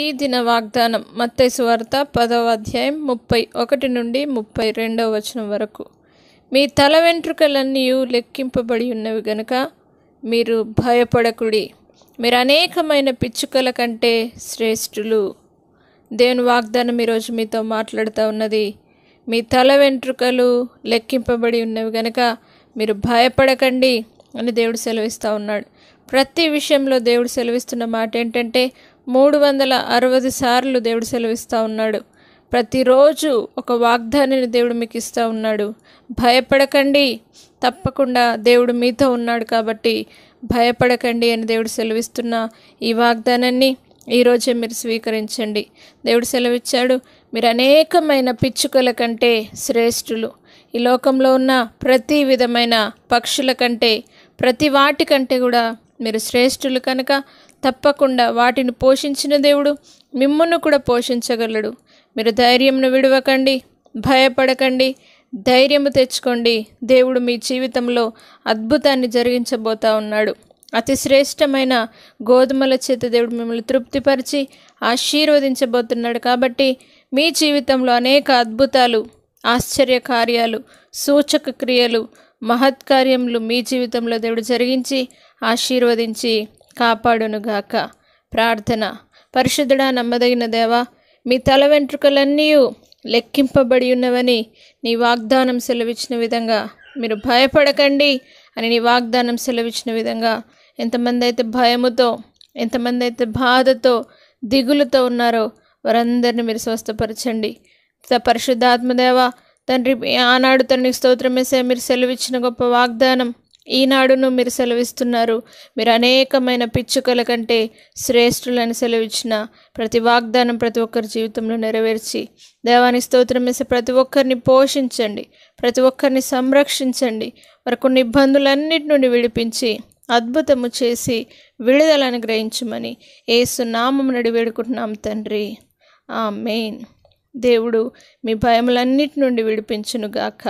ఈ దిన వాగ్దానం మత్తైసు వార్త పదవ అధ్యాయం ముప్పై ఒకటి నుండి ముప్పై రెండవ వచనం వరకు మీ తల వెంట్రుకలన్నీ లెక్కింపబడి ఉన్నవి గనుక మీరు భయపడకుడి మీరు అనేకమైన పిచ్చుకల కంటే శ్రేష్ఠులు దేవుని వాగ్దానం ఈరోజు మీతో మాట్లాడుతూ ఉన్నది మీ తల వెంట్రుకలు లెక్కింపబడి ఉన్నవి కనుక మీరు భయపడకండి అని దేవుడు సెలవిస్తూ ఉన్నాడు ప్రతి విషయంలో దేవుడు సెలవిస్తున్న మాట ఏంటంటే మూడు వందల అరవై సార్లు దేవుడు సెలవిస్తూ ఉన్నాడు ప్రతిరోజు ఒక వాగ్దానిని దేవుడు మీకు ఇస్తూ ఉన్నాడు భయపడకండి తప్పకుండా దేవుడు మీతో ఉన్నాడు కాబట్టి భయపడకండి అని దేవుడు సెలవిస్తున్న ఈ వాగ్దానాన్ని ఈరోజే మీరు స్వీకరించండి దేవుడు సెలవిచ్చాడు మీరు అనేకమైన పిచ్చుకల కంటే శ్రేష్ఠులు ఈ లోకంలో ఉన్న ప్రతి విధమైన పక్షుల కంటే ప్రతి వాటి కంటే కూడా మీరు శ్రేష్ఠులు కనుక తప్పకుండా వాటిని పోషించిన దేవుడు మిమ్మల్ని కూడా పోషించగలడు మీరు ధైర్యంను విడవకండి భయపడకండి ధైర్యము తెచ్చుకోండి దేవుడు మీ జీవితంలో అద్భుతాన్ని జరిగించబోతా ఉన్నాడు అతి శ్రేష్టమైన గోధుమల చేత దేవుడు మిమ్మల్ని తృప్తిపరిచి ఆశీర్వదించబోతున్నాడు కాబట్టి మీ జీవితంలో అనేక అద్భుతాలు ఆశ్చర్య కార్యాలు సూచక క్రియలు మహత్కార్యములు మీ జీవితంలో దేవుడు జరిగించి ఆశీర్వదించి కాపాడునుగాక ప్రార్థన పరిశుద్ధుడా నమ్మదగిన దేవా మీ తల వెంట్రుకలన్నీ లెక్కింపబడి ఉన్నవని నీ వాగ్దానం సెలవిచ్చిన విధంగా మీరు భయపడకండి అని నీ వాగ్దానం సెలవిచ్చిన విధంగా ఎంతమంది అయితే భయముతో ఎంతమంది అయితే బాధతో దిగులుతో ఉన్నారో వారందరిని మీరు స్వస్థపరచండి పరిశుద్ధాత్మదేవ తండ్రి ఆనాడు తండ్రి స్తోత్రమేసే మీరు సెలవిచ్చిన గొప్ప వాగ్దానం ఈనాడును మీరు సెలవిస్తున్నారు మీరు అనేకమైన పిచ్చుకల కంటే శ్రేష్ఠులను సెలవిచ్చిన ప్రతి వాగ్దానం ప్రతి ఒక్కరి జీవితంలో నెరవేర్చి దేవాని స్తోత్రం వేసి ప్రతి ఒక్కరిని పోషించండి ప్రతి ఒక్కరిని సంరక్షించండి మరి కొన్ని ఇబ్బందులన్నిటి నుండి విడిపించి అద్భుతము చేసి విడుదలను గ్రహించమని ఏసు నామం నడి వేడుకుంటున్నాం తండ్రి ఆ మెయిన్ దేవుడు మీ భయములన్నిటి నుండి విడిపించునుగాక